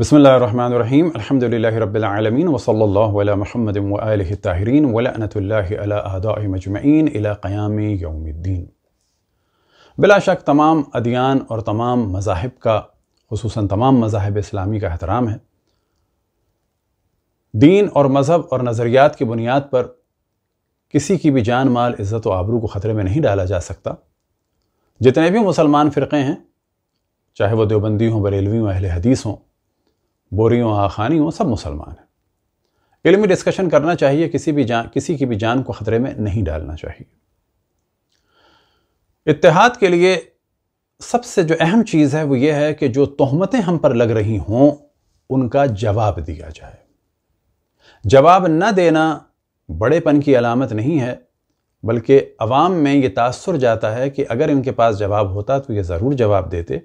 बसमीम अलहमदिल्लाबीन वसल महमद ताहरीन अला मुहम्मद व क़याम बिलाशक तमाम अदियान और तमाम मज़ाहब का खसूस तमाम मज़ाहब इस्लामी का अहतराम है दीन और मज़हब और नज़रियात की बुनियाद पर किसी की भी जान माल इज़्ज़त व आबरू को ख़तरे में नहीं डाला जा सकता जितने भी मुसलमान फ़िरक़े हैं चाहे वह देवबंदी हों बरेलवी हों अहल हदीस हों बोरी हों आखानी हों सब मुसलमान हैं इलमी डिस्कशन करना चाहिए किसी भी जान किसी की भी जान को ख़तरे में नहीं डालना चाहिए इतिहाद के लिए सबसे जो अहम चीज़ है वो ये है कि जो तहमतें हम पर लग रही हों उनका जवाब दिया जाए जवाब न देना बड़ेपन की अलामत नहीं है बल्कि अवाम में ये तासर जाता है कि अगर इनके पास जवाब होता तो ये ज़रूर जवाब देते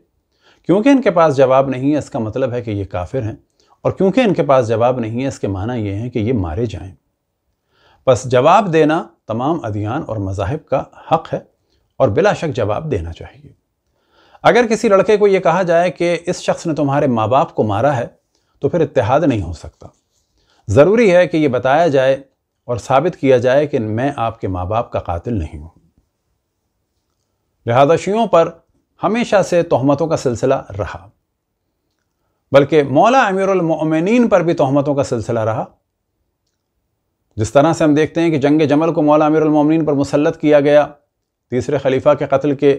क्योंकि इनके पास जवाब नहीं है इसका मतलब है कि ये काफिर हैं और क्योंकि इनके पास जवाब नहीं है इसके माना ये हैं कि ये मारे जाएं बस जवाब देना तमाम अधियान और मजाहब का हक है और बिला शक जवाब देना चाहिए अगर किसी लड़के को ये कहा जाए कि इस शख्स ने तुम्हारे माँ बाप को मारा है तो फिर इतिहाद नहीं हो सकता ज़रूरी है कि ये बताया जाए और साबित किया जाए कि मैं आपके माँ बाप का कातिल नहीं हूँ लिहाजा शियों पर हमेशा से तहमतों का सिलसिला रहा बल्कि मौला अमीरमिन पर भी तहमतों का सिलसिला रहा जिस तरह से हम देखते हैं कि जंग जमल को मौला अमीरमिन पर मुसलत किया गया तीसरे खलीफा के कत्ल के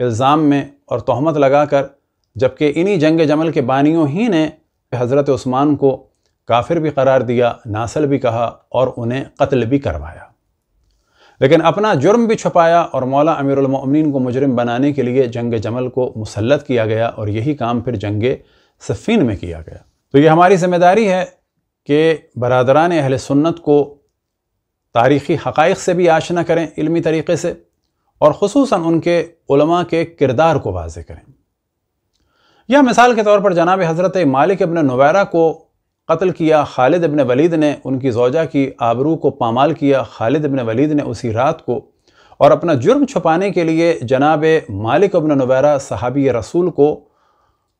इल्ज़ाम में और तहमत लगाकर जबकि इन्हीं जंग जमल के बानियों ही ने हज़रत उस्मान को काफिर भी करार दिया नासल भी कहा और उन्हें कत्ल भी करवाया लेकिन अपना जुर्म भी छुपाया और मौला अमीरमिन को मुजरम बनाने के लिए जंग जमल को मुसलत किया गया और यही काम फिर जंग सफ़ीन में किया गया तो ये हमारी ज़िम्मेदारी है कि बरदरान अहल सुन्नत को तारीख़ी हक़ से भी आशना करें इलमी तरीक़े से और खसूस उनके उलमा के किरदार को वाज करें या मिसाल के तौर पर जनाब हज़रत मालिक अपने नवैरा को कत्ल किया खालिद अबिन वलीद ने उनकी जोजा की आबरू को पामाल किया खालिद अबिन वलीद ने उसी रात को और अपना जुर्म छुपाने के लिए जनाब मालिक अबन नवैरा सहाबी रसूल को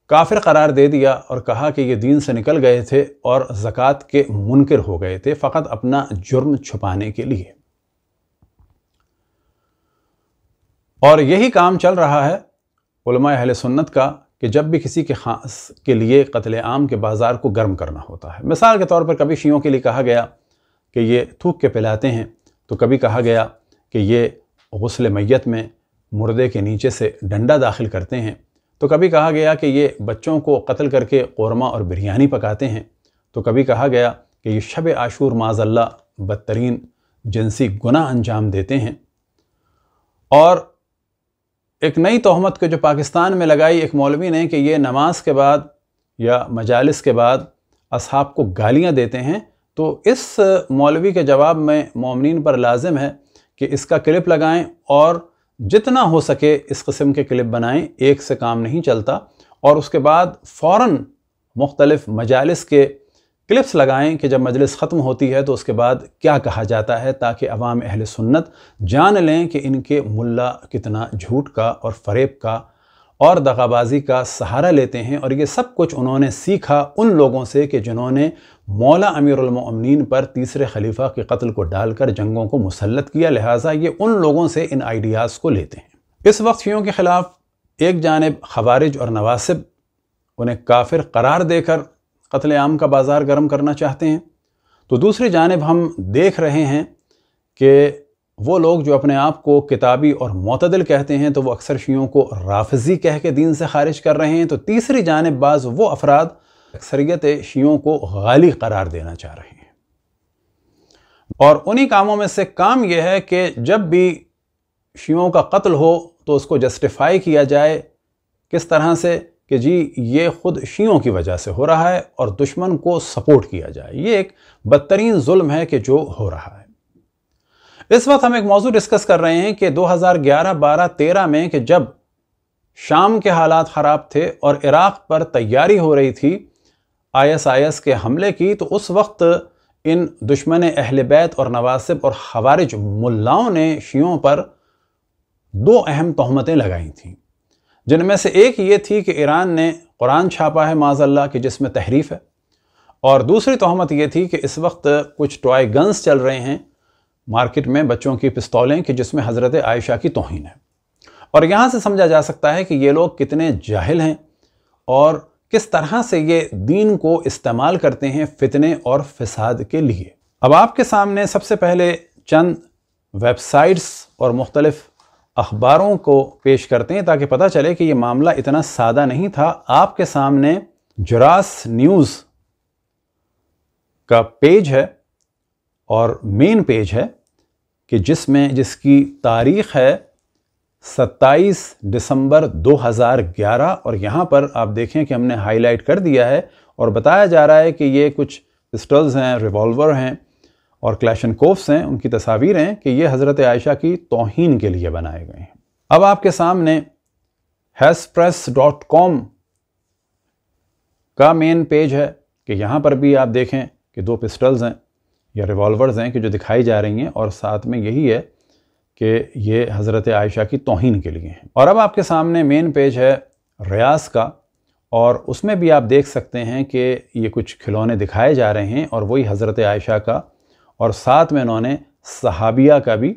काफिर करार दे दिया और कहा कि ये दीन से निकल गए थे और ज़क़़त के मुनकर हो गए थे फ़कत अपना जुर्म छुपाने के लिए और यही काम चल रहा है उलमा अहल सुन्नत का कि जब भी किसी के खास के लिए कत्ल आम के बाज़ार को गर्म करना होता है मिसाल के तौर पर कभी शीयों के लिए कहा गया कि ये थूक के पिलाते हैं तो कभी कहा गया कि ये गसल मैत में मुर्दे के नीचे से डंडा दाखिल करते हैं तो कभी कहा गया कि ये बच्चों को कत्ल करके कौरमा और बिरयानी पकाते हैं तो कभी कहा गया कि ये शब आशूर माजल्ला बदतरीन जिनसी गुना अंजाम देते हैं और एक नई तहमत के जो पाकिस्तान में लगाई एक मौलवी ने कि ये नमाज के बाद या मजालस के बाद असहाब को गालियाँ देते हैं तो इस मौलवी के जवाब में ममिन पर लाजिम है कि इसका क्लिप लगाएं और जितना हो सके इस कस्म के क्लिप बनाएं एक से काम नहीं चलता और उसके बाद फ़ौर मुख्तलफ़ मजालस के क्लिप्स लगाएं कि जब मजलिस ख़त्म होती है तो उसके बाद क्या कहा जाता है ताकि अवाम अहल सुन्नत जान लें कि इनके मुल्ला कितना झूठ का और फरेब का और दगाबाजी का सहारा लेते हैं और ये सब कुछ उन्होंने सीखा उन लोगों से कि जिन्होंने मौला अमीरमिन पर तीसरे खलीफा के कत्ल को डालकर जंगों को मुसलत किया लिहाजा ये उन लोगों से इन आइडियाज़ को लेते हैं इस वक्त फ़ियों के ख़िलाफ़ एक जानब खबारिज और नवासिब उन्हें काफिर करार देकर कत्ल आम का बाज़ार गर्म करना चाहते हैं तो दूसरी जानब हम देख रहे हैं कि वो लोग जो अपने आप को किताबी और मतदल कहते हैं तो वो अक्सर शीयों को राफजी कह के दीन से खारिज कर रहे हैं तो तीसरी जानब बाज़ वो अफराद अक्सरियत शीयों को गाली करार देना चाह रहे हैं और उन्हीं कामों में से काम यह है कि जब भी शीयों का कत्ल हो तो उसको जस्टिफाई किया जाए किस तरह से कि जी ये ख़ुद शीयों की वजह से हो रहा है और दुश्मन को सपोर्ट किया जाए ये एक बदतरीन जुल्म है कि जो हो रहा है इस वक्त हम एक मौजूद डिस्कस कर रहे हैं कि 2011, 12, 13 में कि जब शाम के हालात ख़राब थे और इराक़ पर तैयारी हो रही थी आईएसआईएस के हमले की तो उस वक्त इन दुश्मन अहल बैत और नवासिब और खवारिज मुल्लाओं ने शीयों पर दो अहम तहमतें लगाई थीं जिनमें से एक ये थी कि ईरान ने कुरान छापा है माजल्ला कि जिसमें तहरीफ है और दूसरी तहमत ये थी कि इस वक्त कुछ टॉय गन्स चल रहे हैं मार्केट में बच्चों की पिस्तौलें कि जिसमें हज़रत आयशा की तोहन है और यहाँ से समझा जा सकता है कि ये लोग कितने जाहिल हैं और किस तरह से ये दीन को इस्तेमाल करते हैं फितने और फसाद के लिए अब आपके सामने सबसे पहले चंद वेबसाइट्स और मुख्तलिफ़ अखबारों को पेश करते हैं ताकि पता चले कि ये मामला इतना सादा नहीं था आपके सामने जुरास न्यूज़ का पेज है और मेन पेज है कि जिसमें जिसकी तारीख़ है 27 दिसंबर 2011 और यहाँ पर आप देखें कि हमने हाईलाइट कर दिया है और बताया जा रहा है कि ये कुछ पिस्टल्स हैं रिवॉल्वर हैं और क्लैशन कोफ्स हैं उनकी तस्वीर हैं कि ये हज़रत आयशा की तोहन के लिए बनाए गए हैं अब आपके सामने हैसप्रेस डॉट कॉम का मेन पेज है कि यहाँ पर भी आप देखें कि दो पिस्टल्स हैं या रिवॉल्वर्स हैं कि जो दिखाई जा रही हैं और साथ में यही है कि ये हज़रत आयशा की तोहन के लिए हैं और अब आपके सामने मेन पेज है रियाज का और उसमें भी आप देख सकते हैं कि ये कुछ खिलौने दिखाए जा रहे हैं और वही हज़रत आयशा का और साथ में इन्होंने सहाबिया का भी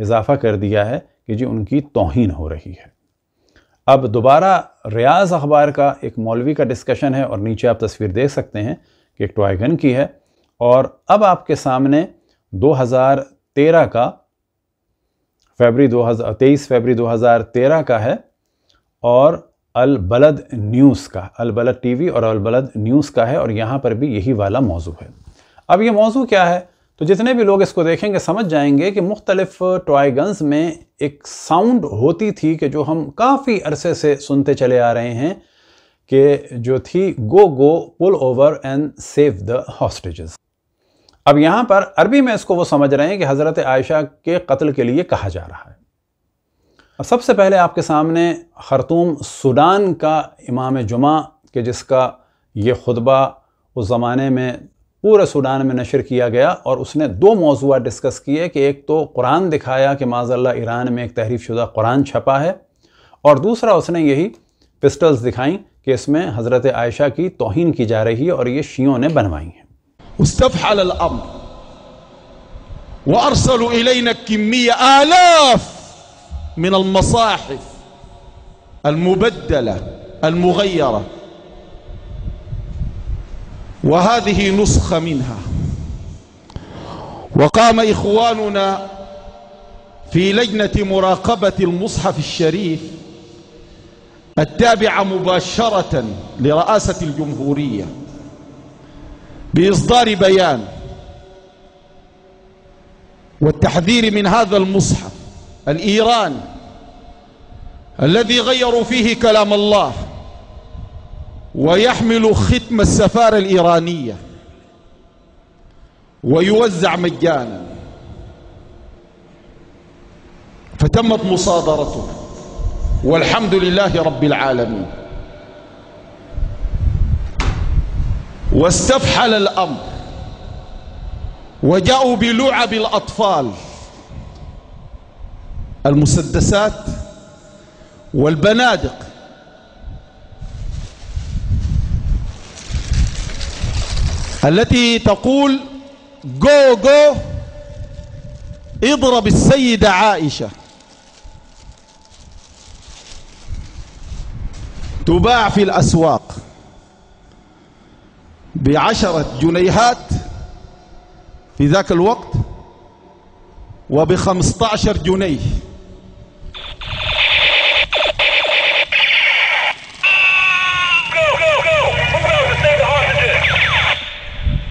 इजाफा कर दिया है कि जी उनकी तोहन हो रही है अब दोबारा रियाज अखबार का एक मौलवी का डिस्कशन है और नीचे आप तस्वीर देख सकते हैं कि एक टॉयगन की है और अब आपके सामने 2013 का फेबरी 2023 हज़ार तेरह का है और अल बलद न्यूज़ का अल बलद टीवी और अल बलद न्यूज़ का है और यहाँ पर भी यही वाला मौजू है अब ये मौजू क्या है तो जितने भी लोग इसको देखेंगे समझ जाएंगे कि मुख्तलिफ टॉय गन्स में एक साउंड होती थी कि जो हम काफ़ी अरसे से सुनते चले आ रहे हैं कि जो थी go go pull over and save the hostages अब यहाँ पर अरबी में इसको वो समझ रहे हैं कि हज़रत आयशा के कत्ल के लिए कहा जा रहा है अब सबसे पहले आपके सामने खरतूम सूडान का इमाम जुमा कि जिसका ये खुतबा उस ज़माने में पूरे सूडान में नशर किया गया और उसने दो मौजूद डिस्कस किए कि एक तो कुरान दिखाया कि माजल्ला ईरान में एक तहरीफ शुदा कुरान छपा है और दूसरा उसने यही पिस्टल्स दिखाई कि इसमें हज़रत आयशा की तोहन की जा रही है और ये शियों ने बनवाई हैं المبدله المغيره وهذه نسخة منها وقام إخواننا في لجنة مراقبة المصحف الشريف التابعة مباشرة لرئاسة الجمهورية بإصدار بيان والتحذير من هذا المصحف الإيراني الذي غيروا فيه كلام الله ويحمل ختم السفارة الإيرانية ويوزع مجانا فتمت مصادرته والحمد لله رب العالمين واستفحل الأمر وجاءوا بلعب الأطفال المسدسات والبنادق التي تقول جو جو اضرب السيدة عائشة تباع في الأسواق بعشرة جنيهات في ذاك الوقت وبخمسة عشر جنيه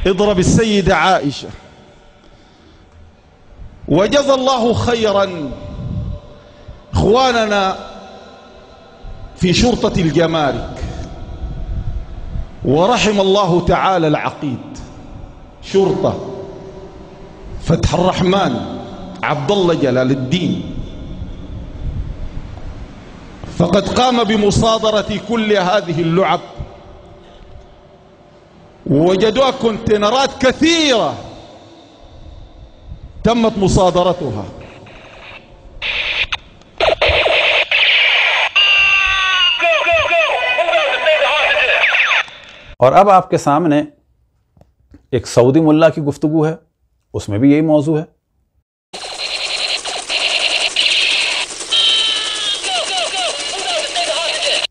اضرب السيدة عائشة وجزى الله خيرا اخواننا في شرطة الجمارك ورحم الله تعالى العقيد شرطة فتح الرحمن عبد الله جلال الدين فقد قام بمصادرة كل هذه اللعب وجدوها كونتينرات كثيرة تمت مصادرتها और अब आपके सामने एक सऊदी मुल्ला की गुफ्तगु है उसमें भी यही मौजू है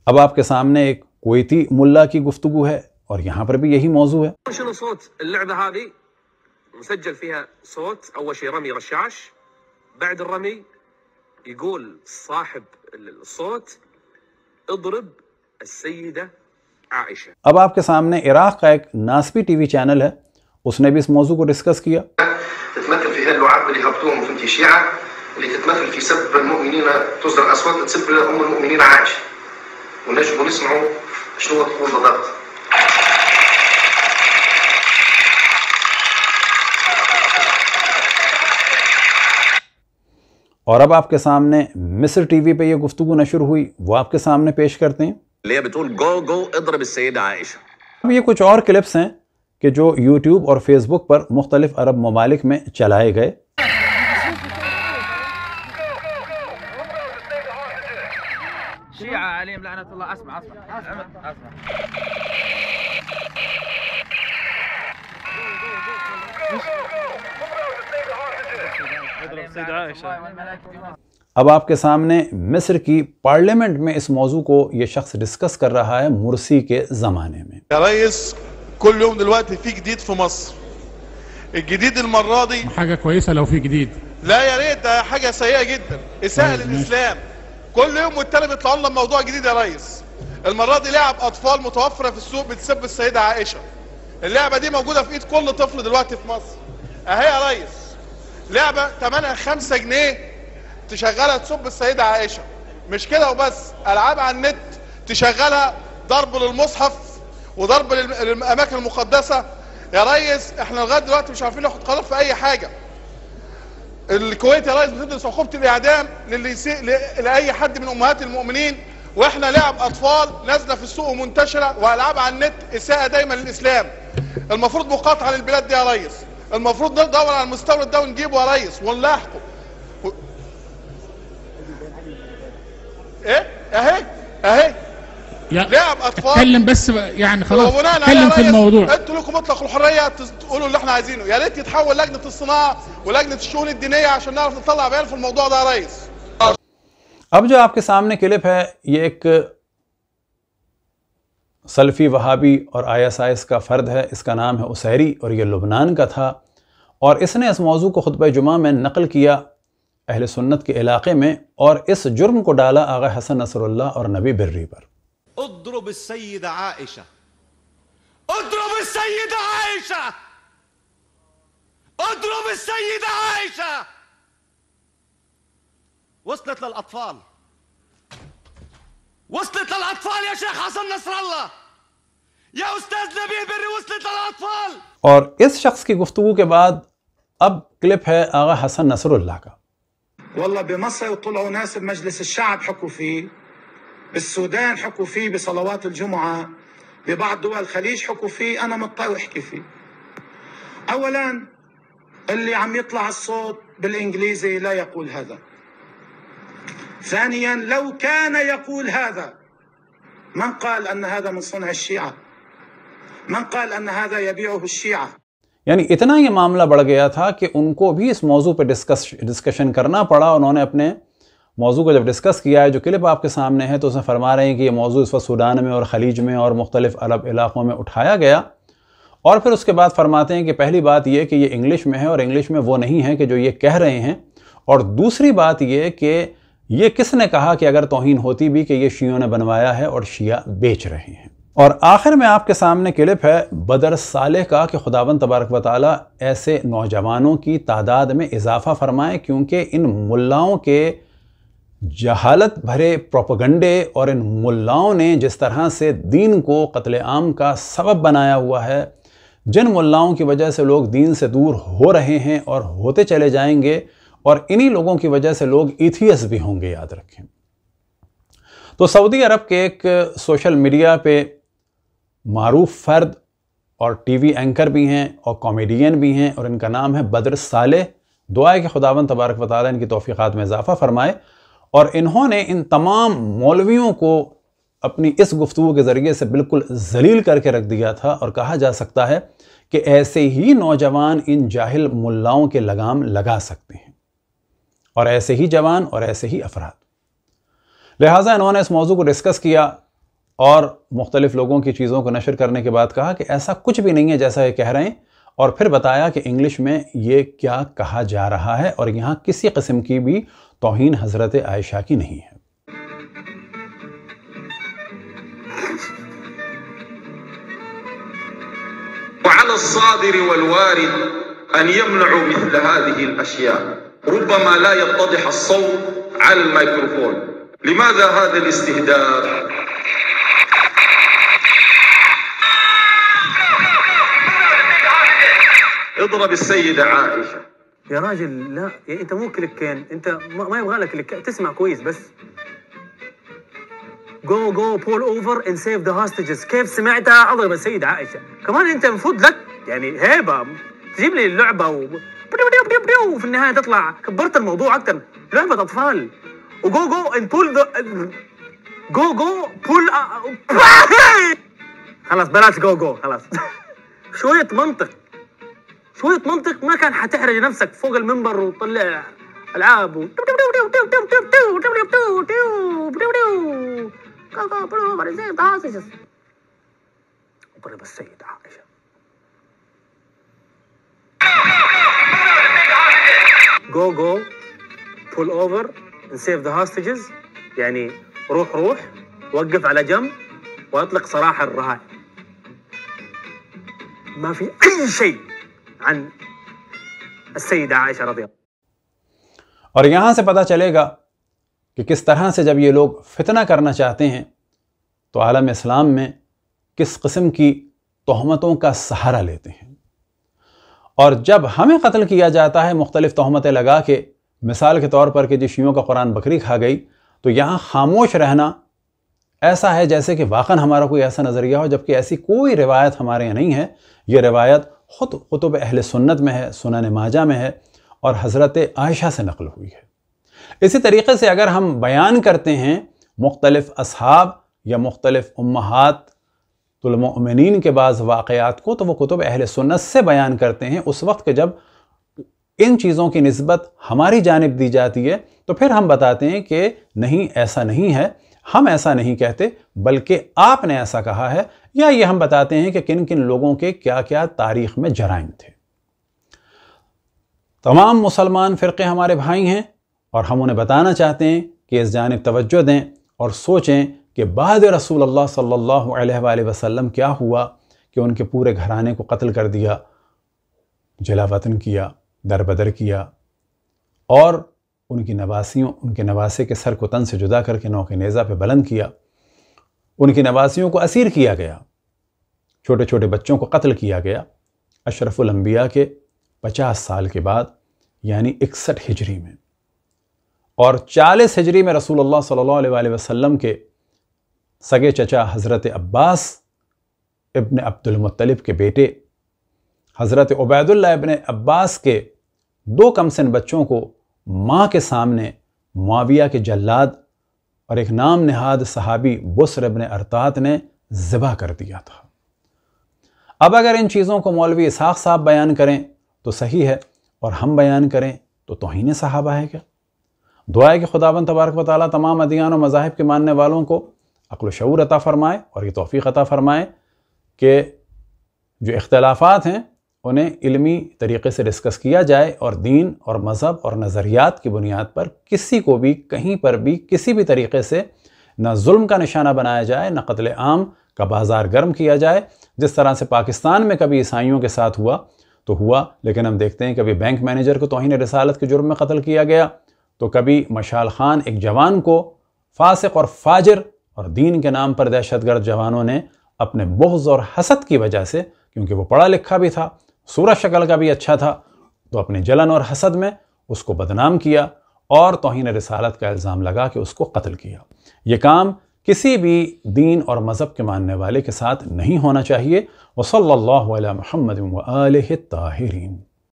अब आपके सामने एक कोयती मुल्ला की गुफ्तगु है اور یہاں پر بھی یہی موضوع ہے شنو صوت اللعبة هذه مسجل فيها صوت أول شيء رمي رشاش بعد الرمي يقول صاحب الصوت اضرب السيدة عائشة سامنے عراق کا ایک ناسبی ٹی وی چینل ہے اس نے بھی اس موضوع کو ڈسکس کیا تتمثل في هذا اللعاب اللي هبطوهم في الشيعة اللي تتمثل في سب المؤمنين تصدر أصوات تسب أم المؤمنين عائشة ونجم نسمعوا شنو تقول بالضبط और अब आपके सामने मिस्र टीवी पे ये गुफ्तु नशर हुई वो आपके सामने पेश करते हैं गो गो अब ये कुछ और क्लिप्स हैं कि जो यूट्यूब और फेसबुक पर मुख्तलिफ अरब ममालिक में चलाए गए अब आपके सामने मिस्र की पार्लियामेंट में इस मौजू को ये शख्स डिस्कस कर रहा है मुर्सी के जमाने में كل يوم دلوقتي في جديد في مصر الجديد المره دي حاجه كويسه لو في جديد لا يا ريت ده حاجه سيئه جدا اساءه للاسلام كل يوم والتاني بيطلعوا لنا موضوع جديد يا ريس المره دي لعب اطفال متوفره في السوق بتسب السيده عائشه اللعبه دي موجوده في ايد كل طفل دلوقتي في مصر اهي يا ريس لعبه تمنها خمسة جنيه تشغلها تصب السيده عائشه مش كده وبس العاب على النت تشغلها ضرب للمصحف وضرب للاماكن المقدسه يا ريس احنا لغايه دلوقتي مش عارفين ناخد قرار في اي حاجه الكويت يا ريس بتدرس عقوبه الاعدام للي يسيء لاي حد من امهات المؤمنين واحنا لعب اطفال نازله في السوق ومنتشره والعاب على النت اساءه دايما للاسلام المفروض مقاطعه للبلاد دي يا ريس المفروض ندور على المستورد ده ونجيبه يا ريس ونلاحقه و... ايه اهي اهي لعب اطفال اتكلم بس يعني خلاص اتكلم في الموضوع انتوا لكم مطلق الحريه تقولوا اللي احنا عايزينه يا ريت يتحول لجنه الصناعه ولجنه الشؤون الدينيه عشان نعرف نطلع بيان في الموضوع ده يا ريس جو آپ کے سامنے کلپ ہے یہ ایک सल्फ़ी वहाबी और आईएसआईएस का फ़र्द है इसका नाम है उसैरी और ये लुबनान का था और इसने इस मौजू को ख़ुतब जुमा में नकल किया अहल सुन्नत के इलाके में और इस जुर्म को डाला आगा हसन नसरुल्ला और नबी बिर्री पर وصلت وصلت للاطفال يا شيخ حسن نصر الله يا استاذ نبيل بري وصلت للاطفال اس شخص کی گفتگو کے بعد اب کلپ ہے آغا حسن نصر اللہ کا والله بمصر طلعوا ناس بمجلس الشعب حكوا فيه بالسودان حكوا فيه بصلوات الجمعة ببعض دول الخليج حكوا فيه أنا مضطر أحكي فيه أولا اللي عم يطلع الصوت بالإنجليزي لا يقول هذا ثانيا لو كان يقول هذا من قال أن هذا من صنع الشيعة من قال أن هذا يبيعه الشيعة यानी इतना ये मामला बढ़ गया था कि उनको भी इस मौजू पर डिस्कस डिस्कशन करना पड़ा उन्होंने अपने मौजू को जब डिस्कस किया है जो क्लिप आपके सामने है तो उसमें फरमा रहे हैं कि ये मौजू इस वक्त सूडान में और खलीज में और मुख्तलिफ अरब इलाक़ों में उठाया गया और फिर उसके बाद फरमाते हैं कि पहली बात यह कि ये इंग्लिश में है और इंग्लिश में वो नहीं है कि जो ये कह रहे हैं और दूसरी बात ये कि ये किसने कहा कि अगर तोहन होती भी कि ये शीयों ने बनवाया है और शिया बेच रहे हैं और आखिर में आपके सामने क्लिप है बदर साले का कि खुदावन तबारक वाली ऐसे नौजवानों की तादाद में इजाफा फरमाएं क्योंकि इन मुल्लाओं के जहालत भरे प्रोपगंडे और इन मुल्लाओं ने जिस तरह से दीन को कत्लेआम का सबब बनाया हुआ है जिन मुल्लाओं की वजह से लोग दीन से दूर हो रहे हैं और होते चले जाएंगे और इन्हीं लोगों की वजह से लोग इथियस भी होंगे याद रखें तो सऊदी अरब के एक सोशल मीडिया पे मरूफ फर्द और टीवी एंकर भी हैं और कॉमेडियन भी हैं और इनका नाम है बद्र साले दुआ के खुदावन तबारक वाली इनकी तोफ़ीक़ात में इजाफ़ा फरमाए और इन्होंने इन तमाम मौलवियों को अपनी इस गुफ्तु के ज़रिए से बिल्कुल जलील करके रख दिया था और कहा जा सकता है कि ऐसे ही नौजवान इन जाहिल मुल्लाओं के लगाम लगा सकते हैं और ऐसे ही जवान और ऐसे ही अफराद लिहाजा इन्होंने इस मौजू को डिस्कस किया और मुख्तलिफ लोगों की चीज़ों को नशर करने के बाद कहा कि ऐसा कुछ भी नहीं है जैसा ये कह रहे हैं और फिर बताया कि इंग्लिश में ये क्या कहा जा रहा है और यहाँ किसी कस्म की भी तोहन हज़रत आयशा की नहीं है وعلى الصادر والوارد أن يمنعوا مثل هذه الأشياء ربما لا يتضح الصوت على الميكروفون لماذا هذا الاستهداف اضرب السيدة عائشة يا راجل لا يعني انت مو كليكين انت ما يبغى لك تسمع كويس بس جو جو بول اوفر اند سيف ذا هوستجز كيف سمعتها اضرب السيدة عائشة كمان انت المفروض لك يعني هيبة تجيب لي اللعبة و... في النهايه تطلع كبرت الموضوع اكتر لعبه اطفال وجو جو ان بول جو جو بول خلاص بلاش جو جو خلاص شويه منطق شويه منطق ما كان حتحرج نفسك فوق المنبر وتطلع العاب و... ضرب عائشه go go pull over and save the hostages يعني روح روح وقف على جنب واطلق سراح الرهائن ما في اي شيء عن السيده عائشه رضي الله और यहां से पता चलेगा कि किस तरह से जब ये लोग फितना करना चाहते हैं तो आलम इस्लाम में किस किस्म की तहमतों का सहारा लेते हैं और जब हमें कत्ल किया जाता है मुख्तलिफ तहमतें लगा के मिसाल के तौर पर कि जिस शियों का कुरान बकरी खा गई तो यहाँ खामोश रहना ऐसा है जैसे कि वाकन हमारा कोई ऐसा नज़रिया हो जबकि ऐसी कोई रिवायत हमारे यहाँ नहीं है ये रिवायत ख़ुद कुतुब अहल सुन्नत में है सुनन माजा में है और हज़रत आयशा से नकल हुई है इसी तरीके से अगर हम बयान करते हैं मुख्तलिफ अब या मुख्तलिफ उम्मात तोमिन के बाद वाक़ात को तो वह कुतुब अहल सुनत से बयान करते हैं उस वक्त के जब इन चीज़ों की नस्बत हमारी जानब दी जाती है तो फिर हम बताते हैं कि नहीं ऐसा नहीं है हम ऐसा नहीं कहते बल्कि आपने ऐसा कहा है या ये हम बताते हैं कि किन किन लोगों के क्या क्या तारीख में जराइम थे तमाम मुसलमान फ़िरके हमारे भाई हैं और हम उन्हें बताना चाहते हैं कि इस जानब तवज्जो दें और सोचें कि बाद रसूल अल्लाह सल्लल्लाहु अलैहि वसल्लम क्या हुआ कि उनके पूरे घराने को कत्ल कर दिया जला वतन किया दर बदर किया और उनकी नवासियों उनके नवासे के सर को तन से जुदा करके नौ के नेज़ा पे बुलंद किया उनकी नवासियों को असीर किया गया छोटे छोटे बच्चों को कत्ल किया गया अशरफुलम्बिया के पचास साल के बाद यानी इकसठ हिजरी में और चालीस हिजरी में रसूल अल्लाह सल्लल्लाहु अलैहि वसल्लम के सगे चचा हज़रत अब्बास इबन अब्दुलमतलब के बेटे हज़रत उबैदुल्ला इबन अब्बास के दो कमसन बच्चों को माँ के सामने माविया के जल्लाद और एक नाम नहाद सहाबी बसर इबन अरतात ने ज़बा कर दिया था अब अगर इन चीज़ों को मौलवी इसाक साहब बयान करें तो सही है और हम बयान करें तो तोहन सहाबा है क्या दुआ के खुदाबंद तबारक वाली तमाम अदियान और मज़ाहब के मानने वालों को अक्ल शूर अता फ़रमाए और ये तोफ़ी अता फ़रमाए कि जो इख्तलाफात हैं उन्हें इलमी तरीके से डिस्कस किया जाए और दीन और मज़हब और नज़रियात की बुनियाद पर किसी को भी कहीं पर भी किसी भी तरीके से न जुल्म का निशाना बनाया जाए न कत्ल आम का बाज़ार गर्म किया जाए जिस तरह से पाकिस्तान में कभी ईसाइयों के साथ हुआ तो हुआ लेकिन हम देखते हैं कभी बैंक मैनेजर को तोहन रसालत के जुर्म में कत्ल किया गया तो कभी मशाल खान एक जवान को फासिक और फाजर और दीन के नाम पर दहशतगर्द जवानों ने अपने बोझ और हसद की वजह से क्योंकि वो पढ़ा लिखा भी था सूरज शक्ल का भी अच्छा था तो अपने जलन और हसद में उसको बदनाम किया और तोहन रसालत का इल्ज़ाम लगा कि उसको कत्ल किया ये काम किसी भी दीन और मज़हब के मानने वाले के साथ नहीं होना चाहिए वसल महमद ताहरीन